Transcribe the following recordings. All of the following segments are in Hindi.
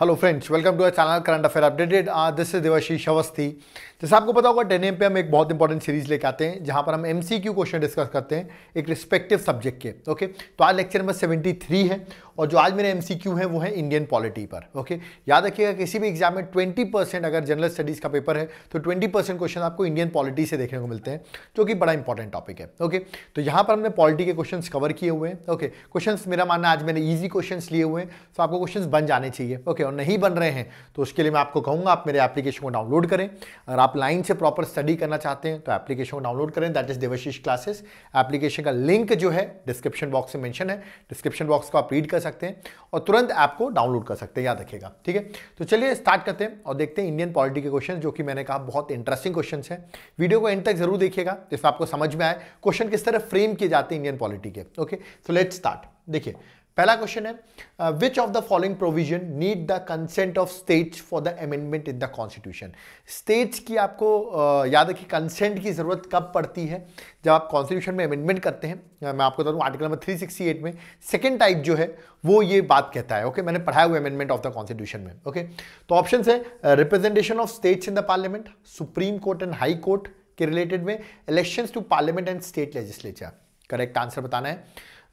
Hello friends welcome to our channel current affair updated this is Devashish Awasthi जैसे आपको पता होगा टेन एम पे हम एक बहुत इंपॉर्टेंट सीरीज लेके आते हैं जहां पर हम एमसीक्यू क्वेश्चन डिस्कस करते हैं एक रिस्पेक्टिव सब्जेक्ट के ओके तो आज लेक्चर नंबर 73 है और जो आज मेरे क्यू है वो है इंडियन पॉलिटी पर ओके याद रखिएगा किसी भी एग्जाम में ट्वेंटी परसेंट अगर जनरल स्टडीज़ का पेपर है तो ट्वेंटी परसेंट क्वेश्चन आपको इंडियन पॉलिटी से देखने को मिलते हैं जो कि बड़ा इंपॉर्टेंट टॉपिक है ओके तो यहाँ पर हमने पॉलिटी के क्वेश्चन कवर किए हुए हैं ओके क्वेश्चन मेरा मानना आज मैंने ईजी क्वेश्चन लिए हुए हैं तो आपको क्वेश्चन बन जाने चाहिए ओके और नहीं बन रहे हैं तो उसके लिए मैं आपको कहूँगा आप मेरे एप्लीकेशन को डाउनलोड करें अगर आप लाइन से प्रॉपर स्टडी करना चाहते हैं तो एप्लीकेशन को डाउनलोड करें that is Devashish classes application का लिंक जो है डिस्क्रिप्शन बॉक्स में मैंशन है डिस्क्रिप्शन बॉक्स को आप रीड कर सकते हैं और तुरंत ऐप को डाउनलोड कर सकते हैं याद रखेगा ठीक है तो चलिए स्टार्ट करते हैं और देखते हैं इंडियन पॉलिटी के क्वेश्चन जो कि मैंने कहा बहुत इंटरेस्टिंग क्वेश्चन है वीडियो को एंड तक जरूर देखिएगा जिसमें आपको समझ में आए क्वेश्चन किस तरह फ्रेम किए जाते हैं इंडियन पॉलिटी के ओके सो लेट स्टार्ट देखिए पहला क्वेश्चन है which of the following provision need the consent of states for the amendment in the constitution states की आपको uh, याद रखिए कंसेंट की ज़रूरत कब पड़ती है जब आप कॉन्स्टिट्यूशन में अमेंडमेंट करते हैं uh, मैं आपको बता दूँ आर्टिकल नंबर 368 में सेकेंड टाइप जो है वो ये बात कहता है ओके okay? मैंने पढ़ाया हुआ अमेंडमेंट ऑफ द कॉन्स्टिट्यूशन में ओके okay? तो ऑप्शन है representation of states in the parliament supreme court and high court के रिलेटेड में election to parliament and state legislature correct answer बताना है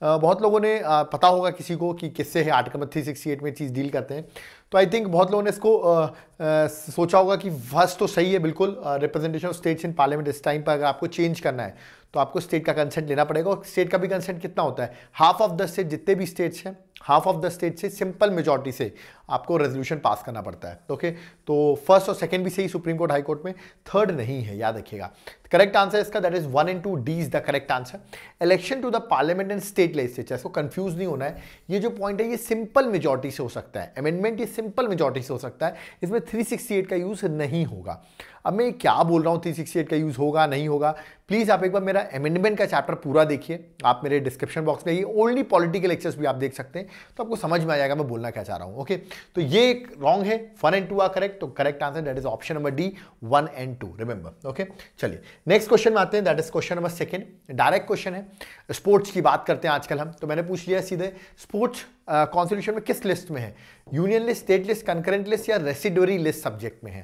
बहुत लोगों ने पता होगा किसी को कि किससे है आर्टिकल थ्री सिक्सटी एट में चीज़ डील करते हैं तो आई थिंक बहुत लोगों ने इसको आ, आ, सोचा होगा कि वर्ष तो सही है बिल्कुल representation of states in parliament इस टाइम पर अगर आपको चेंज करना है तो आपको स्टेट का कंसेंट लेना पड़ेगा और स्टेट का भी कंसेंट कितना होता है हाफ ऑफ द स्टेट जितने भी स्टेट्स हैं हाफ ऑफ द स्टेट से सिंपल मेजोरिटी से आपको रेजोल्यूशन पास करना पड़ता है ओके तो फर्स्ट और सेकंड भी सही सुप्रीम कोर्ट हाई कोर्ट में थर्ड नहीं है याद रखिएगा करेक्ट आंसर इसका that is one and two D is the correct answer election to the parliament and state legislature इसको कंफ्यूज नहीं होना है ये जो पॉइंट है ये सिंपल मेजोरिटी से हो सकता है अमेंडमेंट ये सिंपल मेजोरिटी से हो सकता है इसमें 368 का यूज़ नहीं होगा अब मैं क्या बोल रहा हूँ 368 का यूज़ होगा नहीं होगा प्लीज़ आप एक बार मेरा अमेंडमेंट का चैप्टर पूरा देखिए आप मेरे डिस्क्रिप्शन बॉक्स में ये ओनली पॉलिटिकल लेक्चर्स भी आप देख सकते हैं तो आपको समझ में आ जाएगा मैं बोलना क्या चाह रहा हूँ ओके तो ये एक रॉन्ग है one and two are correct तो correct answer that is option number D one and two remember okay चलिए नेक्स्ट क्वेश्चन में आते हैं that is question number second direct question है स्पोर्ट्स की बात करते हैं आजकल हम तो मैंने पूछ लिया सीधे स्पोर्ट्स कॉन्स्टिट्यूशन uh, में किस लिस्ट में है union list state list concurrent list या रेसिडोरी लिस्ट सब्जेक्ट में है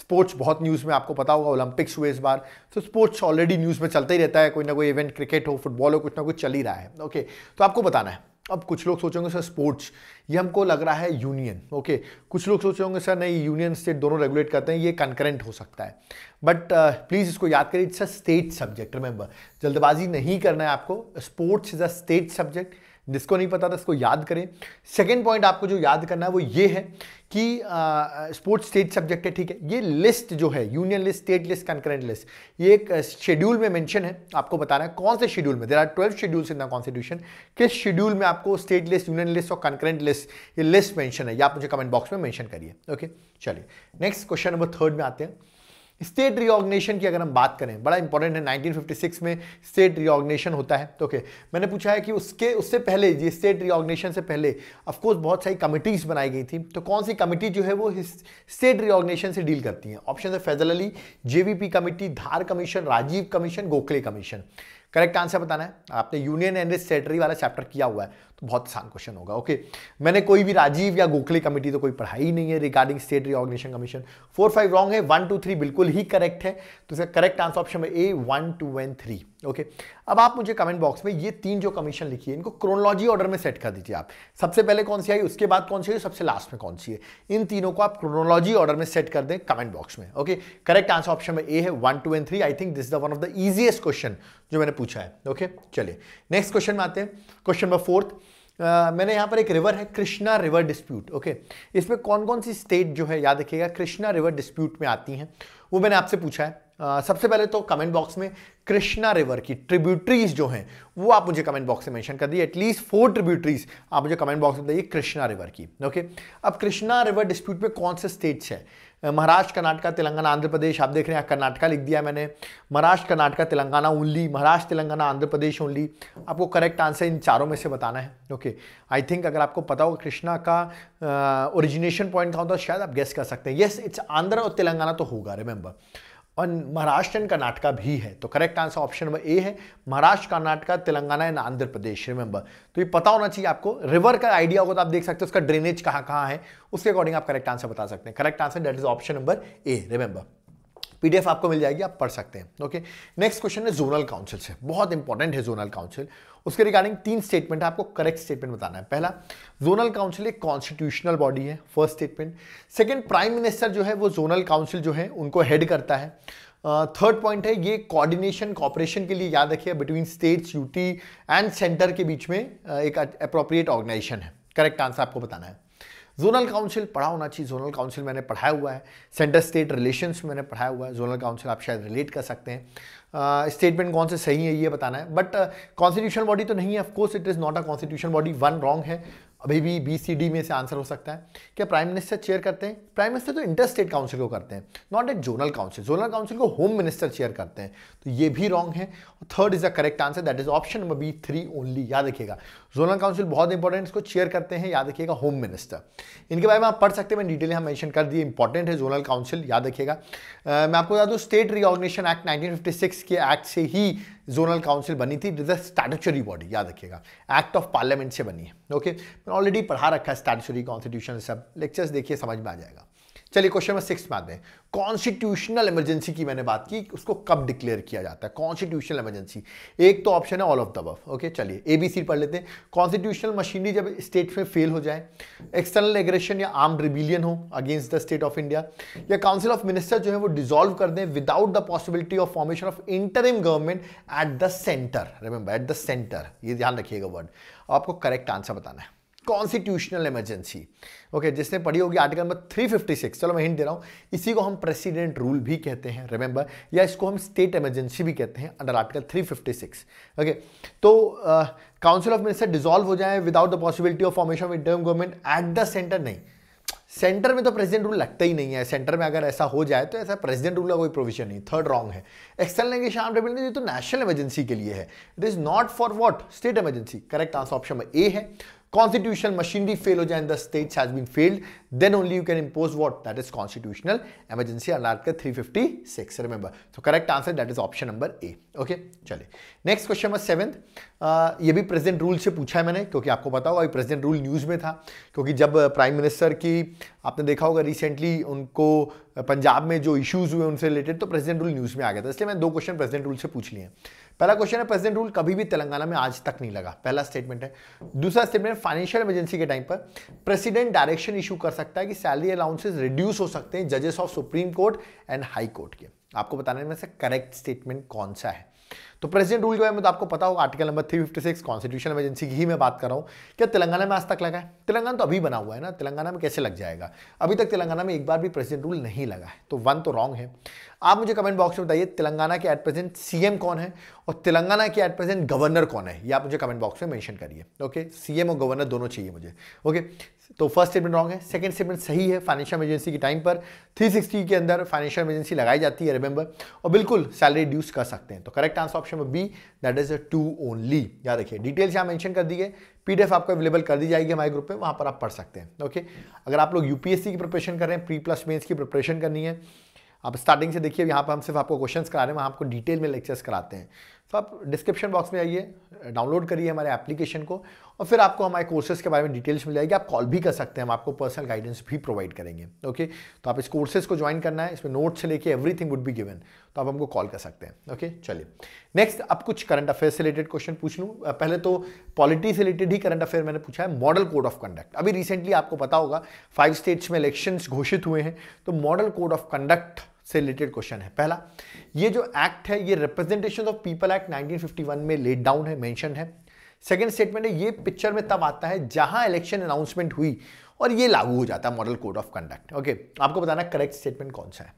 स्पोर्ट्स बहुत न्यूज़ में आपको पता होगा ओलंपिक्स हुए इस बार तो स्पोर्ट्स ऑलरेडी न्यूज़ में चलता ही रहता है कोई ना कोई इवेंट क्रिकेट हो फुटबॉल हो कुछ ना कुछ चल ही रहा है ओके तो आपको बताना है अब कुछ लोग सोचेंगे सर स्पोर्ट्स ये हमको लग रहा है यूनियन ओके कुछ लोग सोचेंगे सर नहीं यूनियन स्टेट दोनों रेगुलेट करते हैं ये कंकरेंट हो सकता है बट प्लीज़ uh, इसको याद करिए it's a state subject remember जल्दबाजी नहीं करना है आपको sports is a state subject जिसको नहीं पता था इसको याद करें सेकेंड पॉइंट आपको जो याद करना है वो ये है कि स्पोर्ट्स स्टेट सब्जेक्ट है ठीक है ये लिस्ट जो है union list state list concurrent list ये एक शेड्यूल में मेंशन है आपको बताना है कौन से शेड्यूल में there are twelve schedules in the constitution किस शेड्यूल में आपको स्टेट लिस्ट यूनियन लिस्ट और कंकरेंट लिस्ट ये लिस्ट मैंशन है या आप मुझे कमेंट बॉक्स में मैंशन करिए ओके चलिए नेक्स्ट क्वेश्चन नंबर थर्ड में आते हैं स्टेट रिओगनेशन की अगर हम बात करें बड़ा इंपॉर्टेंट है 1956 में स्टेट रिओगनेशन होता है तो ओके मैंने पूछा है कि उसके उससे पहले ये स्टेट रिओगनेशन से पहले ऑफकोर्स बहुत सारी कमिटीज बनाई गई थी तो कौन सी कमिटी जो है वो स्टेट रिओगनेशन से डील करती है ऑप्शन है Fazal Ali JVP committee Dhar commission Rajiv commission Gokhale commission correct answer बताना है आपने यूनियन एंड सेटरी वाला चैप्टर किया हुआ है बहुत आसान क्वेश्चन होगा ओके मैंने कोई भी राजीव या गोखले कमेटी तो कोई पढ़ाई ही नहीं है regarding state reorganisation commission four five wrong है वन टू थ्री बिल्कुल ही करेक्ट है तो इसका करेक्ट आंसर ऑप्शन है A one two and three okay अब आप मुझे कमेंट बॉक्स में ये तीन जो कमीशन लिखी है इनको क्रोनोलॉजी ऑर्डर में सेट कर दीजिए आप सबसे पहले कौन सी आई उसके बाद कौन सी आई सबसे लास्ट में कौन सी है इन तीनों को आप क्रोनोलॉजी ऑर्डर में सेट कर दें कमेंट बॉक्स में ओके करेक्ट आंसर ऑप्शन में ए है one two and three I think this the one of the easiest question जो मैंने पूछा है ओके चलिए नेक्स्ट क्वेश्चन में आते हैं क्वेश्चन नंबर फोर्थ मैंने यहाँ पर एक रिवर है कृष्णा रिवर डिस्प्यूट ओके इसमें कौन कौन सी स्टेट जो है याद रखिएगा कृष्णा रिवर डिस्प्यूट में आती हैं वो मैंने आपसे पूछा है सबसे पहले तो कमेंट बॉक्स में कृष्णा रिवर की ट्रिब्यूटरीज जो हैं वो आप मुझे कमेंट बॉक्स में मेंशन कर दिए एटलीस्ट फोर ट्रिब्यूटरीज आप मुझे कमेंट बॉक्स में बताइए कृष्णा रिवर की ओके अब कृष्णा रिवर डिस्प्यूट में कौन से स्टेट्स हैं महाराष्ट्र कर्नाटका तेलंगाना आंध्र प्रदेश आप देख रहे हैं कर्नाटका लिख दिया मैंने महाराष्ट्र कर्नाटका तेलंगाना ओनली महाराष्ट्र तेलंगाना आंध्र प्रदेश ओनली आपको करेक्ट आंसर इन चारों में से बताना है ओके आई थिंक अगर आपको पता हो कृष्णा का ओरिजिनेशन पॉइंट का होता तो शायद आप गेस कर सकते हैं येस इट्स आंध्र और तेलंगाना तो होगा रिमेंबर और महाराष्ट्र एंड कर्नाटका भी है तो correct answer option number A है महाराष्ट्र कर्नाटका तेलंगाना एंड आंध्र प्रदेश रिमेंबर तो ये पता होना चाहिए आपको रिवर का आइडिया होगा तो आप देख सकते हो उसका ड्रेनेज कहाँ कहाँ है उसके अकॉर्डिंग आप करेक्ट आंसर बता सकते हैं correct answer that is option number A remember PDF आपको मिल जाएगी आप पढ़ सकते हैं ओके नेक्स्ट क्वेश्चन है जोनल काउंसिल से बहुत इंपॉर्टेंट है जोनल काउंसिल उसके रिगार्डिंग तीन स्टेटमेंट आपको करेक्ट स्टेटमेंट बताना है पहला जोनल काउंसिल एक कॉन्स्टिट्यूशनल बॉडी है first statement second prime minister जो है वो जोनल काउंसिल जो है उनको हेड करता है थर्ड uh, पॉइंट है ये कोऑर्डिनेशन कॉपरेशन के लिए याद रखिए between states UT and centre के बीच में uh, एक अप्रोप्रिएट ऑर्गेनाइजेशन है करेक्ट आंसर आपको बताना है जोनल काउंसिल पढ़ा होना चाहिए जोनल काउंसिल मैंने पढ़ाया हुआ है सेंटर स्टेट रिलेशंस मैंने पढ़ाया हुआ है जोनल काउंसिल आप शायद रिलेट कर सकते हैं स्टेटमेंट uh, कौन से सही है ये बताना है बट कॉन्स्टिट्यूशन बॉडी तो नहीं है of course it is not a constitution body one wrong है अभी भी बी सी डी में से आंसर हो सकता है क्या प्राइम मिनिस्टर चेयर करते हैं प्राइम मिनिस्टर तो इंटर स्टेट काउंसिल को करते हैं not at zonal council zonal council को होम मिनिस्टर चेयर करते हैं तो ये भी रॉन्ग है third is the correct answer that is option number B three only याद रखिएगा जोनल काउंसिल बहुत इंपॉर्टेंट इसको चेयर करते हैं याद रखिएगा होम मिनिस्टर इनके बारे में आप पढ़ सकते हैं मैं डिटेल यहाँ मैंशन कर दिए इंपॉर्टेंट है जोनल काउंसिल याद रखिएगा मैं आपको बता दूँ स्टेट रिओर्गनेशन एक्ट नाइनटीन के एक्ट से ही जोनल काउंसिल बनी थी इज अ स्टैटचरी बॉडी याद रखिएगा एक्ट ऑफ पार्लियामेंट से बनी है ओके मैंने ऑलरेडी पढ़ा रखा है स्टैटचरी कॉन्स्टिट्यूशन सब लेक्चर्स देखिए समझ में आ जाएगा चलिए क्वेश्चन नंबर सिक्स में आते हैं कॉन्स्टिट्यूशनल इमरजेंसी की मैंने बात की उसको कब डिक्लेयर किया जाता है कॉन्स्टिट्यूशनल इमरजेंसी एक तो ऑप्शन है all of the above okay चलिए ए बी सी पढ़ लेते हैं कॉन्स्टिट्यूशनल मशीनरी जब स्टेट में फेल हो जाए एक्सटर्नल एग्रेशन या आर्म रिबिलियन हो against the state of India या काउंसिल ऑफ मिनिस्टर जो है वो डिजोल्व कर दें without the possibility of formation of interim government at the centre remember at the centre ये ध्यान रखिएगा वर्ड आपको करेक्ट आंसर बताना है कॉन्स्टिट्यूशनल इमरजेंसी ओके जिसने पढ़ी होगी आर्टिकल नंबर 356 चलो मैं हिंट दे रहा हूँ इसी को हम प्रेसिडेंट रूल भी कहते हैं रिमेंबर या इसको हम स्टेट इमरजेंसी भी कहते हैं अंडर आर्टिकल 356 ओके तो काउंसिल ऑफ मिनिस्टर डिजॉल्व हो जाए without the possibility of formation of interim government at the centre नहीं सेंटर में तो प्रेसिडेंट रूल लगता ही नहीं है सेंटर में अगर ऐसा हो जाए तो ऐसा प्रेसिडेंट रूल का कोई प्रोविजन नहीं थर्ड रॉन्ग है एक्सटर्नल के शाम रेबिल तो नेशनल इमरजेंसी के लिए है it is not for what state emergency correct answer option A है constitutional machinery failed. and the states has been failed then only you can impose what? That is constitutional emergency under Article 356. Remember. So correct answer that is option number A. Okay. चले नेक्स्ट क्वेश्चन नंबर सेवेंथ ये भी प्रेसिडेंट रूल से पूछा है मैंने क्योंकि आपको पता होगा प्रेसिडेंट रूल न्यूज़ में था क्योंकि जब प्राइम मिनिस्टर की आपने देखा होगा रिसेंटली उनको पंजाब में जो इश्यूज हुए उनसे रिलेटेड तो प्रेसिडेंट रूल न्यूज़ में आ गया था इसलिए मैंने दो क्वेश्चन प्रेसिडेंट रूल से पूछ लिए हैं पहला क्वेश्चन है प्रेसिडेंट रूल कभी भी तेलंगाना में आज तक नहीं लगा पहला स्टेटमेंट है दूसरा स्टेटमेंट फाइनेंशियल इमरजेंसी के टाइम पर प्रेसिडेंट डायरेक्शन इशू कर सकते सकता है कि सैलरी अलाउंसेज रिड्यूस हो सकते हैं जजेस of supreme court and high court के आपको बताने में से करेक्ट स्टेटमेंट कौन सा है तो प्रेसिडेंट रूल जो है मैं तो आपको पता होगा आर्टिकल नंबर 356 कॉन्स्टिट्यूशन एमरजेंसी की ही मैं बात कर रहा हूँ क्या तेलंगाना में आज तक लगा है तेलंगाना तो अभी बना हुआ है ना तेलंगाना में कैसे लग जाएगा अभी तक तेलंगाना में एक बार भी प्रेसिडेंट रूल नहीं लगा है तो वन तो रॉन्ग है आप मुझे कमेंट बॉक्स में बताइए तेलंगाना के एट प्रेजेंट सीएम कौन है और तेलंगाना के एट प्रेजेंट गवर्नर कौन है ये आप मुझे कमेंट बॉक्स में मैंशन करिए ओके सीएम और गवर्नर दोनों चाहिए मुझे ओके तो फर्स्ट स्टेटमेंट रॉन्ग है सेकंड स्टेटमेंट सही है फाइनेंशियल इमरजेंसी के टाइम पर 360 के अंदर फाइनेंशियल इमरजेंसी लगाई जाती है रिमेंबर और बिल्कुल सैलरी रिड्यूस कर सकते हैं तो correct answer option option number B that is a two only याद रखिए डिटेल्स यहाँ मेंशन कर दी गई पीडीएफ आपको अवेलेबल कर दी जाएगी हमारे ग्रुप में वहाँ पर आप पढ़ सकते हैं ओके अगर आप लोग यूपीएससी की प्रिपरेशन कर रहे हैं प्री प्लस मेन्स की प्रिपरेशन करनी है आप स्टार्टिंग से देखिए यहाँ पर हम सिर्फ आपको क्वेश्चन करा रहे हैं वहाँ आपको डिटेल में लेक्चर्स कराते हैं तो आप डिस्क्रिप्शन बॉक्स में आइए डाउनलोड करिए हमारे एप्लीकेशन को और फिर आपको हमारे कोर्सेज के बारे में डिटेल्स मिल जाएगी आप कॉल भी कर सकते हैं हम आपको पर्सनल गाइडेंस भी प्रोवाइड करेंगे ओके तो आप इस कोर्सेज को ज्वाइन करना है इसमें नोट्स से लेके एवरीथिंग वुड बी गिवन तो आप हमको कॉल कर सकते हैं ओके चलिए नेक्स्ट अब कुछ करंट अफेयर से रिलेटेड क्वेश्चन पूछ लूँ पहले तो पॉलिटी से रिलेटेड ही करंट अफेयर मैंने पूछा है मॉडल कोड ऑफ कंडक्ट अभी रिसेंटली आपको पता होगा फाइव स्टेट्स में इलेक्शंस घोषित हुए हैं तो मॉडल कोड ऑफ कंडक्ट से रिलेटेड क्वेश्चन है पहला ये जो एक्ट है ये रिप्रेजेंटेशन ऑफ पीपल एक्ट 1951 में लेट डाउन है मेंशन है सेकंड स्टेटमेंट है ये पिक्चर में तब आता है जहां इलेक्शन अनाउंसमेंट हुई और ये लागू हो जाता है model code of conduct okay आपको बताना करेक्ट स्टेटमेंट कौन सा है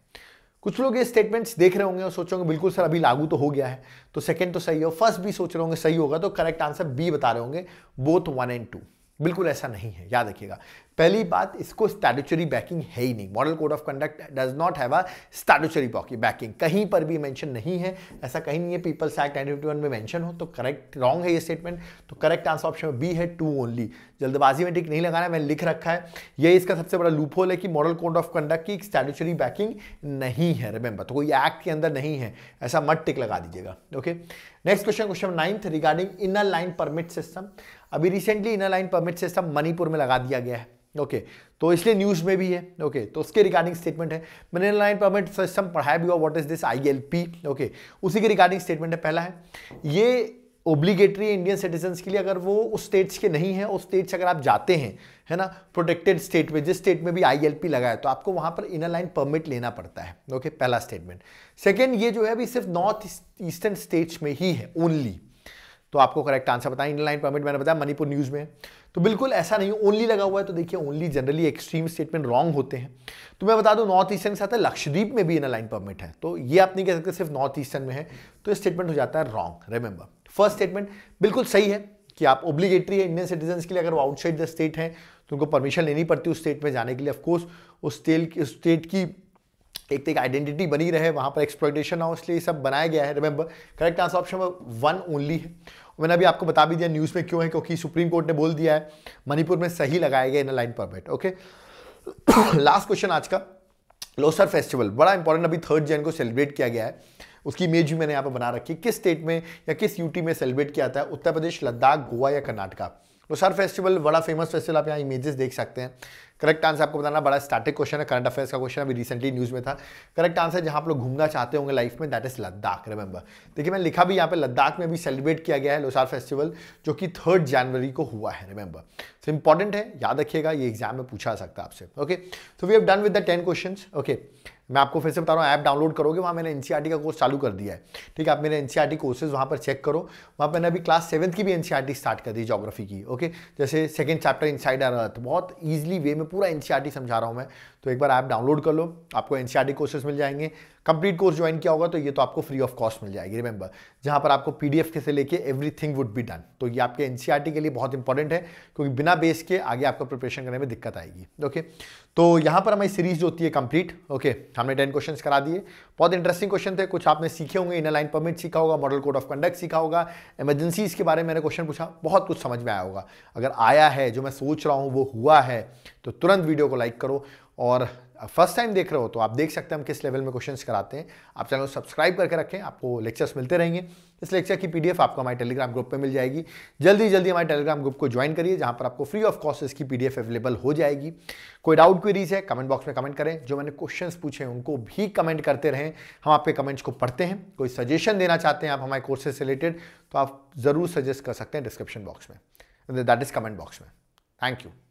कुछ लोग ये स्टेटमेंट्स देख रहे होंगे और सोचोगे बिल्कुल सर अभी लागू तो हो गया है तो सेकंड तो सही हो फर्स्ट भी सोच रहे होंगे सही होगा तो करेक्ट आंसर बी बता रहे होंगे बोथ वन एंड टू बिल्कुल ऐसा नहीं है याद रखिएगा पहली बात इसको स्टैटुचरी बैकिंग है ही नहीं model code of conduct does not have a statutory पॉकी बैकिंग कहीं पर भी मेंशन नहीं है ऐसा कहीं नहीं है पीपल्स एक्ट नाइनटीन में मेंशन हो तो करेक्ट रॉन्ग है ये स्टेटमेंट तो करेक्ट आंसर ऑप्शन बी है टू ओनली जल्दबाजी में टिक नहीं लगाना मैंने लिख रखा है ये इसका सबसे बड़ा लूप होल है कि मॉडल कोड ऑफ कंडक्ट की स्टैटुचरी बैकिंग नहीं है रिमेंबर तो कोई एक्ट के अंदर नहीं है ऐसा मत टिक लगा दीजिएगा okay next question question ninth regarding inner line permit system अभी recently inner line permit system Manipur में लगा दिया गया है ओके okay, तो इसलिए न्यूज में भी है ओके okay, तो उसके रिगार्डिंग स्टेटमेंट है मैंने लाइन परमिट सिस्टम पढ़ाया भी हुआ what is this ILP okay उसी के रिगार्डिंग स्टेटमेंट है पहला है ये ओब्लीगेटरी इंडियन सिटीजन के लिए अगर वो उस स्टेट्स के नहीं है उस स्टेट से अगर आप जाते हैं है ना प्रोटेक्टेड स्टेट में जिस स्टेट में भी आईएलपी लगा है तो आपको वहां पर इनर लाइन परमिट लेना पड़ता है ओके okay, पहला स्टेटमेंट सेकेंड ये जो है अभी सिर्फ नॉर्थ ईस्टर्न स्टेट्स में ही है ओनली तो आपको करेक्ट आंसर बताएं इंडियन लाइन परमिट मैंने बताया मणिपुर न्यूज़ में तो बिल्कुल ऐसा नहीं ओनली लगा हुआ है तो देखिए only generally extreme statement wrong होते हैं तो मैं बता दूं नॉर्थ ईस्टर्न के साथ लक्षद्वीप में भी इन लाइन परमिट है तो ये आप नहीं कह सकते सिर्फ नॉर्थ ईस्टर्न में है तो स्टेटमेंट हो जाता है रॉन्ग रिमेंबर फर्स्ट स्टेटमेंट बिल्कुल सही है कि आप ओब्लीगेटरी है इंडियन सिटीजन के लिए अगर वो आउटसाइड द स्टेट है तो उनको परमिशन लेनी पड़ती है उस स्टेट में जाने के लिए ऑफकोर्स उस उस स्टेट की एक तो एक आइडेंटिटी बनी रहे वहाँ पर एक्सप्लोटेशन ना हो इसलिए सब बनाया गया है remember correct answer option one only है मैंने अभी आपको बता भी दिया न्यूज़ में क्यों है क्योंकि सुप्रीम कोर्ट ने बोल दिया है मणिपुर में सही लगाया गया in line permit okay last question आज का लोसर फेस्टिवल बड़ा इंपॉर्टेंट अभी थर्ड जैन को सेलिब्रेट किया गया है उसकी इमेज भी मैंने यहाँ पर बना रखी है किस स्टेट में या किस यूटी में सेलिब्रेट किया जाता है उत्तर प्रदेश लद्दाख गोवा या कर्नाटका लोसार फेस्टिवल बड़ा फेमस फेस्टिवल आप यहाँ इमेजेस देख सकते हैं करेक्ट आंसर आपको बताना बड़ा स्टैटिक क्वेश्चन है करंट अफेयर्स का क्वेश्चन अभी रिसेंटली न्यूज़ में था करेक्ट आंसर जहाँ आप लोग घूमना चाहते होंगे लाइफ में दैट इज लद्दाख रिमेंबर देखिए मैंने लिखा भी यहाँ पे लद्दाख में भी सेलिब्रेट किया गया है लोसार फेस्टिवल जो कि थर्ड जनवरी को हुआ है रिमेंबर सो इंपॉर्टेंट है याद रखिएगा ये एग्जाम में पूछा सकता है आपसे okay so we have done with the ten question okay मैं आपको फिर से बता रहा हूँ ऐप डाउनलोड करोगे वहाँ मैंने एनसीईआरटी e का कोर्स चालू कर दिया है ठीक है आप मेरे एनसीईआरटी कोर्सेज e वहाँ पर चेक करो वहाँ पर मैंने अभी क्लास सेवन्थ की भी एनसीईआरटी स्टार्ट e कर दी जोग्राफी की ओके जैसे second chapter inside earth बहुत ईजिली वे में पूरा एनसीईआरटी समझा रहा हूँ मैं तो एक बार ऐप डाउनलोड कर लो आपको एन सी मिल जाएंगे कंप्लीट कोर्स ज्वाइन किया होगा तो ये तो आपको फ्री ऑफ कॉस्ट मिल जाएगी रिमेंबर जहाँ पर आपको पी के से लेके एवरीथिंग वुड बी डन तो ये आपके एन के लिए बहुत इंपॉर्टेंट है क्योंकि बिना बेस के आगे आपको प्रिपरेशन करने में दिक्कत आएगी ओके तो यहाँ पर हमारी सीरीज जो होती है कंप्लीट ओके हमने टेन क्वेश्चन करा दिए बहुत इंटरेस्टिंग क्वेश्चन थे कुछ आपने सीखे होंगे इनर लाइन परमिट सीखा होगा मॉडल कोड ऑफ कंडक्ट सीखा होगा इमरजेंसी के बारे में मैंने क्वेश्चन पूछा बहुत कुछ समझ में आया होगा अगर आया है जो मैं सोच रहा हूँ वो हुआ है तो तुरंत वीडियो को लाइक करो और फर्स्ट टाइम देख रहे हो तो आप देख सकते हैं हम किस लेवल में क्वेश्चंस कराते हैं आप चैनल सब्सक्राइब करके रखें आपको लेक्चर्स मिलते रहेंगे इस लेक्चर की पीडीएफ आपको हमारे टेलीग्राम ग्रुप पे मिल जाएगी जल्दी जल्दी हमारे टेलीग्राम ग्रुप को ज्वाइन करिए जहां पर आपको फ्री ऑफ कॉस्ट इसकी पी अवेलेबल हो जाएगी कोई डाउट क्वेरीज है कमेंट बॉक्स में कमेंट करें जो मैंने क्वेश्चन पूछे उनको भी कमेंट करते रहें हम आपके कमेंट्स को पढ़ते हैं कोई सजेशन देना चाहते हैं आप हमारे कोर्सेज से रिलेटेड तो आप ज़रूर सजेस्ट कर सकते हैं डिस्क्रिप्शन बॉक्स में दैट इज़ कमेंट बॉक्स में थैंक यू